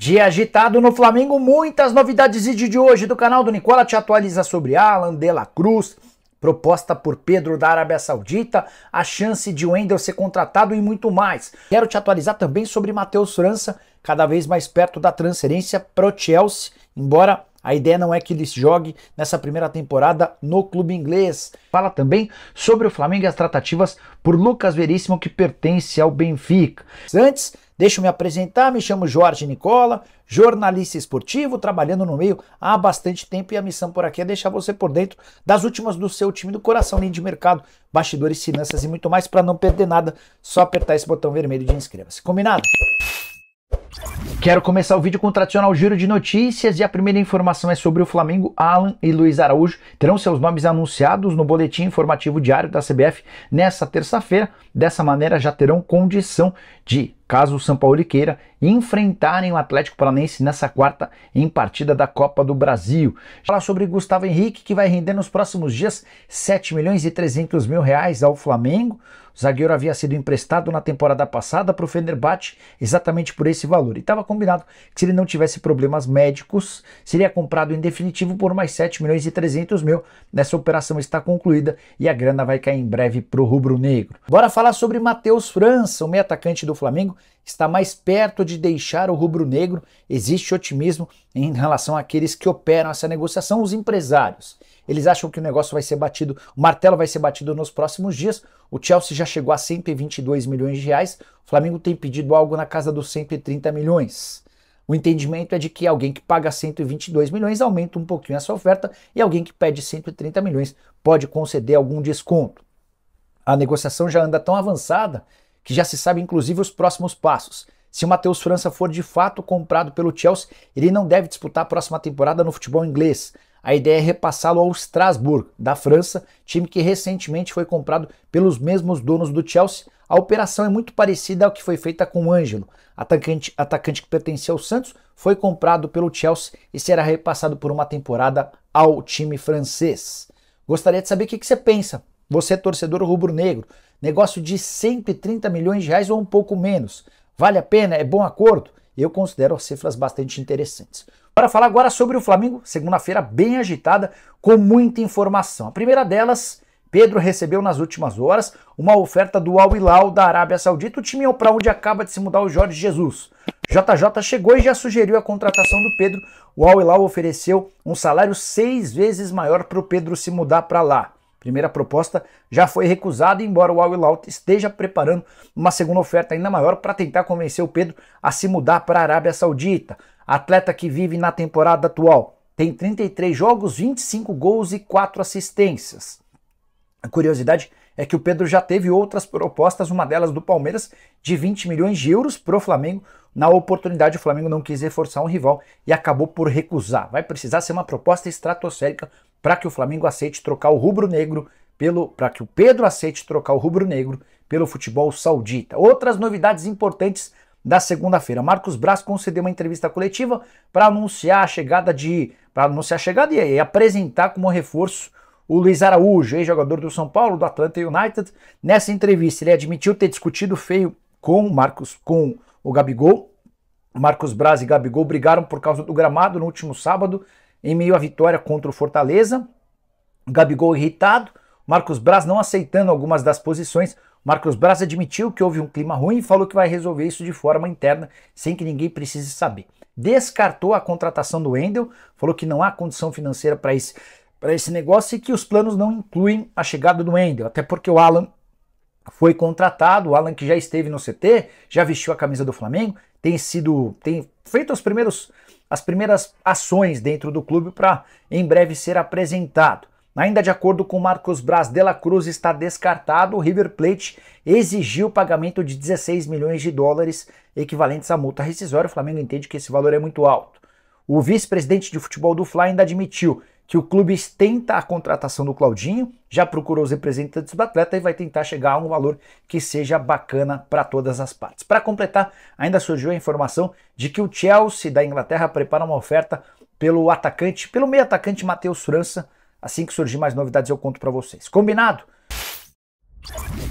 Dia agitado no Flamengo, muitas novidades vídeo de hoje do canal do Nicola te atualiza sobre Alan de la Cruz, proposta por Pedro da Arábia Saudita, a chance de Wendel ser contratado e muito mais. Quero te atualizar também sobre Matheus França, cada vez mais perto da transferência para o Chelsea, embora a ideia não é que ele jogue nessa primeira temporada no clube inglês. Fala também sobre o Flamengo e as tratativas por Lucas Veríssimo que pertence ao Benfica. Antes Deixa eu me apresentar, me chamo Jorge Nicola, jornalista esportivo, trabalhando no meio há bastante tempo e a missão por aqui é deixar você por dentro das últimas do seu time do coração, linha de mercado, bastidores, finanças e muito mais para não perder nada, só apertar esse botão vermelho de inscreva-se. Combinado? Quero começar o vídeo com o tradicional giro de notícias e a primeira informação é sobre o Flamengo. Alan e Luiz Araújo terão seus nomes anunciados no boletim informativo diário da CBF nesta terça-feira. Dessa maneira, já terão condição de caso o São Paulo queira enfrentarem o Atlético Paranense nessa quarta em partida da Copa do Brasil. Falar sobre Gustavo Henrique, que vai render nos próximos dias 7 milhões e 300 mil reais ao Flamengo. O zagueiro havia sido emprestado na temporada passada para o Fenerbahçe exatamente por esse valor. E estava combinado que se ele não tivesse problemas médicos, seria comprado em definitivo por mais 7 milhões e 300 mil. Nessa operação está concluída e a grana vai cair em breve para o rubro negro. Bora falar sobre Matheus França, o meio atacante do Flamengo, está mais perto de deixar o rubro-negro. Existe otimismo em relação àqueles que operam essa negociação, os empresários. Eles acham que o negócio vai ser batido, o martelo vai ser batido nos próximos dias. O Chelsea já chegou a 122 milhões de reais, o Flamengo tem pedido algo na casa dos 130 milhões. O entendimento é de que alguém que paga 122 milhões aumenta um pouquinho a sua oferta e alguém que pede 130 milhões pode conceder algum desconto. A negociação já anda tão avançada que já se sabe inclusive os próximos passos. Se o Matheus França for de fato comprado pelo Chelsea, ele não deve disputar a próxima temporada no futebol inglês. A ideia é repassá-lo ao Strasbourg, da França, time que recentemente foi comprado pelos mesmos donos do Chelsea. A operação é muito parecida ao que foi feita com o Ângelo. Atacante, atacante que pertencia ao Santos foi comprado pelo Chelsea e será repassado por uma temporada ao time francês. Gostaria de saber o que, você pensa, você é torcedor rubro-negro. Negócio de 130 milhões de reais ou um pouco menos. Vale a pena? É bom acordo? Eu considero as cifras bastante interessantes. Para falar agora sobre o Flamengo, segunda-feira bem agitada, com muita informação. A primeira delas, Pedro recebeu nas últimas horas uma oferta do Al Hilal da Arábia Saudita, o time é para onde acaba de se mudar o Jorge Jesus. JJ chegou e já sugeriu a contratação do Pedro. O Al Hilal ofereceu um salário seis vezes maior para o Pedro se mudar para lá primeira proposta já foi recusada, embora o Al-Hilal esteja preparando uma segunda oferta ainda maior para tentar convencer o Pedro a se mudar para a Arábia Saudita. Atleta que vive na temporada atual tem 33 jogos, 25 gols e 4 assistências. A curiosidade é que o Pedro já teve outras propostas, uma delas do Palmeiras, de 20 milhões de euros para o Flamengo. Na oportunidade, o Flamengo não quis reforçar um rival e acabou por recusar. Vai precisar ser uma proposta estratosférica para que o Flamengo aceite trocar o rubro-negro pelo para que o Pedro aceite trocar o rubro-negro pelo futebol saudita. Outras novidades importantes da segunda-feira. Marcos Braz concedeu uma entrevista coletiva para anunciar a chegada de para anunciar a chegada e, e apresentar como reforço o Luiz Araújo, ex-jogador do São Paulo, do Atlanta United. Nessa entrevista, ele admitiu ter discutido feio com Marcos com o Gabigol. Marcos Braz e Gabigol brigaram por causa do gramado no último sábado em meio à vitória contra o Fortaleza. Gabigol irritado, Marcos Braz não aceitando algumas das posições. Marcos Braz admitiu que houve um clima ruim e falou que vai resolver isso de forma interna, sem que ninguém precise saber. Descartou a contratação do Endel, falou que não há condição financeira para esse, esse negócio e que os planos não incluem a chegada do Endel, até porque o Alan foi contratado, o Alan que já esteve no CT, já vestiu a camisa do Flamengo, tem sido, tem feito os primeiros, as primeiras ações dentro do clube para em breve ser apresentado. Ainda de acordo com Marcos Braz de la Cruz, está descartado. O River Plate exigiu o pagamento de 16 milhões de dólares, equivalentes à multa rescisória. O Flamengo entende que esse valor é muito alto. O vice-presidente de futebol do Fly ainda admitiu que o clube estenta a contratação do Claudinho, já procurou os representantes do atleta e vai tentar chegar a um valor que seja bacana para todas as partes. Para completar, ainda surgiu a informação de que o Chelsea da Inglaterra prepara uma oferta pelo atacante, pelo meio atacante Matheus França. Assim que surgir mais novidades eu conto para vocês. Combinado?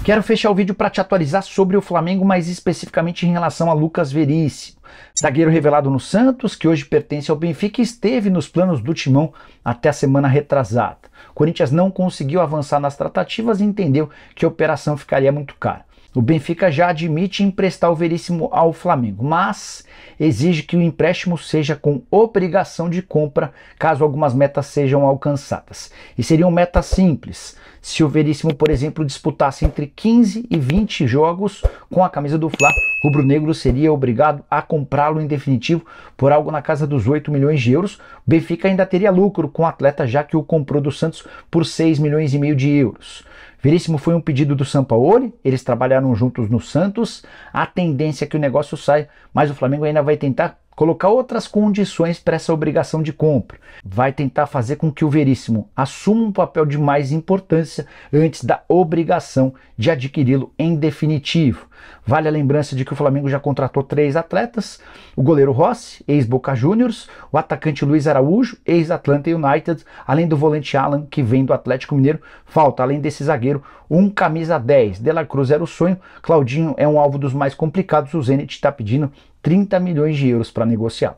Quero fechar o vídeo para te atualizar sobre o Flamengo, mais especificamente em relação a Lucas Verice. Zagueiro revelado no Santos, que hoje pertence ao Benfica e esteve nos planos do Timão até a semana retrasada. Corinthians não conseguiu avançar nas tratativas e entendeu que a operação ficaria muito cara. O Benfica já admite emprestar o Veríssimo ao Flamengo, mas exige que o empréstimo seja com obrigação de compra caso algumas metas sejam alcançadas. E seriam metas simples. Se o Veríssimo, por exemplo, disputasse entre 15 e 20 jogos com a camisa do Fla, rubro-negro seria obrigado a comprá-lo em definitivo por algo na casa dos 8 milhões de euros. Benfica ainda teria lucro com o atleta já que o comprou do Santos por 6 milhões e meio de euros. Veríssimo foi um pedido do Sampaoli, eles trabalharam juntos no Santos. A tendência é que o negócio saia, mas o Flamengo ainda vai tentar colocar outras condições para essa obrigação de compra. Vai tentar fazer com que o Veríssimo assuma um papel de mais importância antes da obrigação de adquiri-lo em definitivo. Vale a lembrança de que o Flamengo já contratou três atletas: o goleiro Rossi, ex-Boca Juniors, o atacante Luiz Araújo, ex-Atlanta United, além do volante Alan, que vem do Atlético Mineiro. Falta, além desse zagueiro, um camisa 10. De La Cruz era o sonho, Claudinho é um alvo dos mais complicados, o Zenit está pedindo 30 milhões de euros para negociar.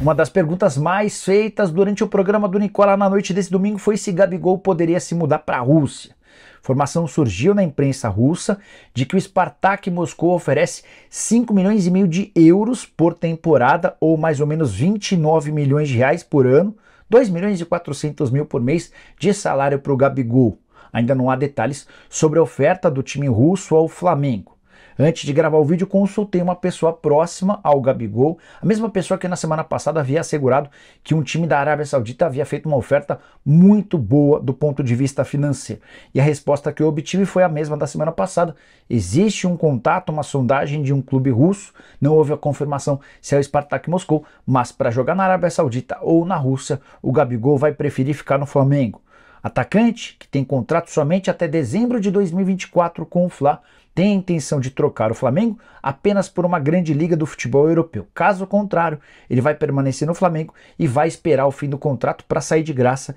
Uma das perguntas mais feitas durante o programa do Nicola na noite desse domingo foi se Gabigol poderia se mudar para a Rússia. Formação surgiu na imprensa russa de que o Spartak Moscou oferece 5 milhões e meio de euros por temporada ou mais ou menos 29 milhões de reais por ano, 2 milhões e 400 mil por mês de salário para o Gabigol. Ainda não há detalhes sobre a oferta do time russo ao Flamengo. Antes de gravar o vídeo, consultei uma pessoa próxima ao Gabigol, a mesma pessoa que na semana passada havia assegurado que um time da Arábia Saudita havia feito uma oferta muito boa do ponto de vista financeiro. E a resposta que eu obtive foi a mesma da semana passada. Existe um contato, uma sondagem de um clube russo, não houve a confirmação se é o Spartak Moscou, mas para jogar na Arábia Saudita ou na Rússia, o Gabigol vai preferir ficar no Flamengo. Atacante, que tem contrato somente até dezembro de 2024 com o Fla, tem a intenção de trocar o Flamengo apenas por uma grande liga do futebol europeu. Caso contrário, ele vai permanecer no Flamengo e vai esperar o fim do contrato para sair de graça,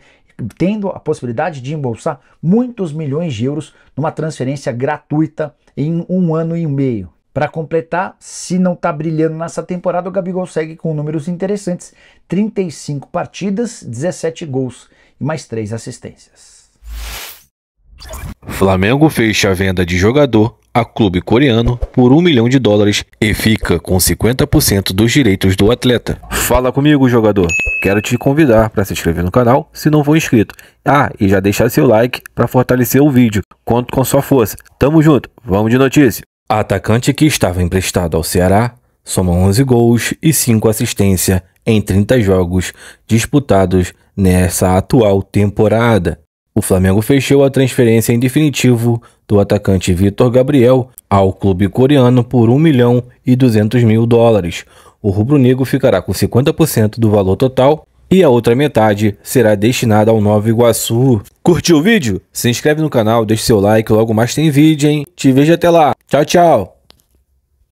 tendo a possibilidade de embolsar muitos milhões de euros numa transferência gratuita em um ano e meio. Para completar, se não está brilhando nessa temporada, o Gabigol segue com números interessantes: 35 partidas, 17 gols e mais 3 assistências. Flamengo fecha a venda de jogador a clube coreano por 1 milhão de dólares e fica com 50% dos direitos do atleta. Fala comigo, jogador. Quero te convidar para se inscrever no canal se não for inscrito. Ah, e já deixar seu like para fortalecer o vídeo. Conto com sua força. Tamo junto. Vamos de notícia atacante que estava emprestado ao Ceará soma 11 gols e 5 assistências em 30 jogos disputados nessa atual temporada. O Flamengo fechou a transferência em definitivo do atacante Vitor Gabriel ao clube coreano por 1 milhão e 200 mil dólares. O rubro-negro ficará com 50% do valor total e a outra metade será destinada ao Nova Iguaçu. Curtiu o vídeo? Se inscreve no canal, deixe seu like, logo mais tem vídeo, hein? Te vejo até lá. Tchau, tchau.